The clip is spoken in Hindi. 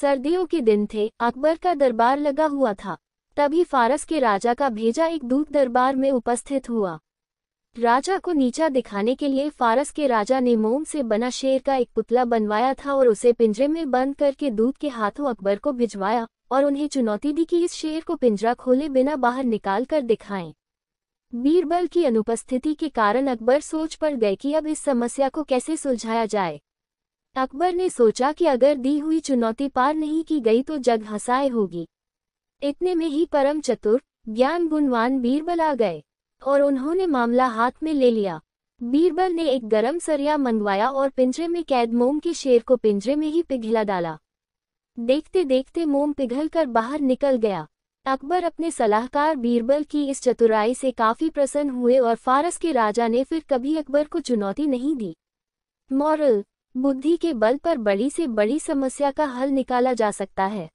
सर्दियों के दिन थे अकबर का दरबार लगा हुआ था तभी फारस के राजा का भेजा एक दूत दरबार में उपस्थित हुआ राजा को नीचा दिखाने के लिए फारस के राजा ने मोम से बना शेर का एक पुतला बनवाया था और उसे पिंजरे में बंद करके दूध के हाथों अकबर को भिजवाया और उन्हें चुनौती दी कि इस शेर को पिंजरा खोले बिना बाहर निकाल कर दिखाएं बीरबल की अनुपस्थिति के कारण अकबर सोच पड़ गए कि अब इस समस्या को कैसे सुलझाया जाए अकबर ने सोचा कि अगर दी हुई चुनौती पार नहीं की गई तो जग हंसाए होगी इतने में ही परम चतुर ज्ञान गुणवान बीरबल आ गए और उन्होंने मामला हाथ में ले लिया बीरबल ने एक गरम सरिया मंगवाया और पिंजरे में कैद मोम के शेर को पिंजरे में ही पिघला डाला देखते देखते मोम पिघल कर बाहर निकल गया अकबर अपने सलाहकार बीरबल की इस चतुराई से काफी प्रसन्न हुए और फारस के राजा ने फिर कभी अकबर को चुनौती नहीं दी मॉरल बुद्धि के बल पर बड़ी से बड़ी समस्या का हल निकाला जा सकता है